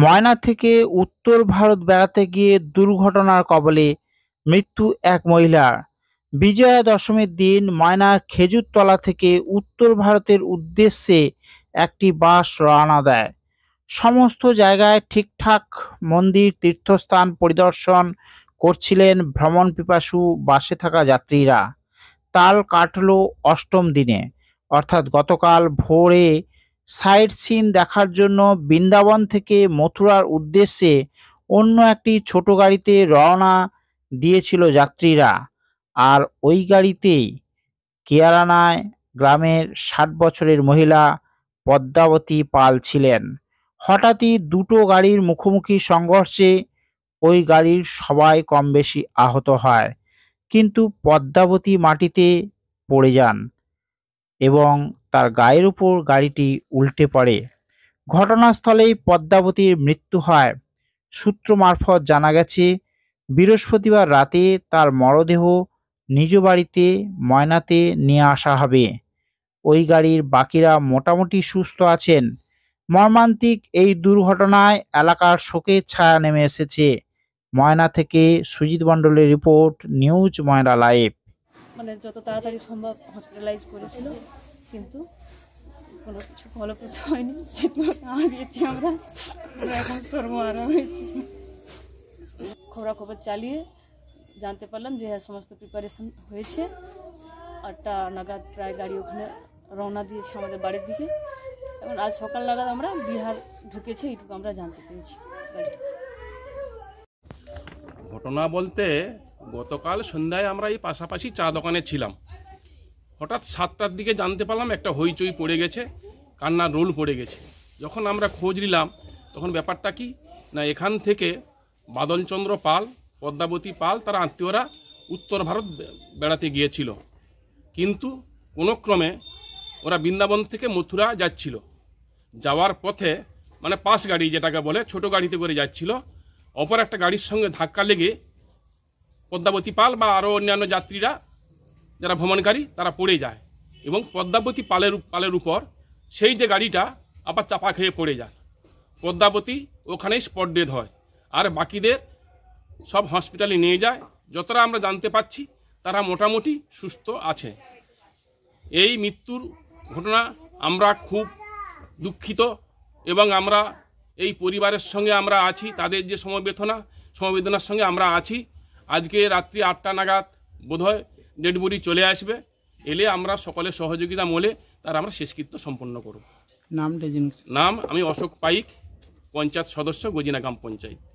ময়না থেকে উত্তর ভারত বেড়াতে গিয়ে দুর্ঘটনার কবলে মৃত্যু এক মহিলার বিজয়া দশমীর দিন ময়নার খেজুরতলা থেকে উত্তর ভারতের উদ্দেশ্যে একটি বাস রওনা দেয় সমস্ত জায়গায় ঠিকঠাক মন্দির তীর্থস্থান পরিদর্শন করছিলেন ভ্রমণ পিপাসু বাসে থাকা যাত্রীরা তাল কাটল অষ্টম দিনে অর্থাৎ গতকাল ভোরে সাইট সিন দেখার জন্য বৃন্দাবন থেকে মথুরার উদ্দেশ্যে অন্য একটি ছোট গাড়িতে রওনা দিয়েছিল যাত্রীরা আর ওই গাড়িতেই কেয়ারানায় গ্রামের ষাট বছরের মহিলা পদ্মাবতী পাল ছিলেন হঠাৎই দুটো গাড়ির মুখোমুখি সংঘর্ষে ওই গাড়ির সবাই কম বেশি আহত হয় কিন্তু পদ্মাবতী মাটিতে পড়ে যান এবং তার গায়ের উপর গাড়িটি উল্টে পড়ে ঘটনাস্থলেই পদ্মাবতীর মৃত্যু হয় সূত্র মারফত জানা গেছে বৃহস্পতিবার রাতে তার মরদেহ নিজ বাড়িতে ময়নাতে নিয়ে আসা হবে ওই গাড়ির বাকিরা মোটামুটি সুস্থ আছেন মর্মান্তিক এই দুর্ঘটনায় এলাকার শোকের ছায়া নেমে এসেছে ময়না থেকে সুজিত মণ্ডলের রিপোর্ট নিউজ ময়না লাইভ মানে যত তাড়াতাড়ি সম্ভব হসপিটালাইজ করেছিল কিন্তু কোনো কিছু ফলপ্রসূ হয়নি দিয়েছি আমরা এখন আরাম হয়েছি খবরাখবর চালিয়ে জানতে পারলাম যে হ্যাঁ সমস্ত প্রিপারেশন হয়েছে আটটা নাগাদ প্রায় গাড়ি ওখানে রওনা দিয়েছে আমাদের বাড়ির দিকে এবং আজ সকাল নাগাদ আমরা বিহার ঢুকেছে এইটুকু আমরা জানতে পেরেছি ঘটনা বলতে গতকাল সন্ধ্যায় আমরা এই পাশাপাশি চা দোকানে ছিলাম হঠাৎ সাতটার দিকে জানতে পারলাম একটা হইচই পড়ে গেছে কান্নার রোল পড়ে গেছে যখন আমরা খোঁজ নিলাম তখন ব্যাপারটা কি না এখান থেকে বাদলচন্দ্র পাল পদ্মাবতী পাল তার আত্মীয়রা উত্তর ভারত বেড়াতে গিয়েছিল কিন্তু কোনোক্রমে ওরা বৃন্দাবন থেকে মথুরা যাচ্ছিল যাওয়ার পথে মানে পাস গাড়ি যেটাকে বলে ছোট গাড়িতে করে যাচ্ছিল অপর একটা গাড়ির সঙ্গে ধাক্কা লেগে পদ্মাবতী পাল বা আরও অন্যান্য যাত্রীরা যারা ভ্রমণকারী তারা পড়ে যায় এবং পদ্মাবতী পালের পালের উপর সেই যে গাড়িটা আবার চাপা খেয়ে পড়ে যায় পদ্মাবতী ওখানেই স্পট ডেড হয় আর বাকিদের সব হসপিটালে নিয়ে যায় যতটা আমরা জানতে পাচ্ছি তারা মোটামুটি সুস্থ আছে এই মৃত্যুর ঘটনা আমরা খুব দুঃখিত এবং আমরা এই পরিবারের সঙ্গে আমরা আছি তাদের যে সমবেদনা সমবেদনার সঙ্গে আমরা আছি আজকে রাত্রি আটটা নাগাদ বোধহয় ডেড বডি চলে আসবে এলে আমরা সকলে সহযোগিতা মোলে তার আমরা শেষকৃত্য সম্পন্ন করব নামটা নাম আমি অশোক পাইক পঞ্চায়েত সদস্য গজিনা গ্রাম পঞ্চায়েত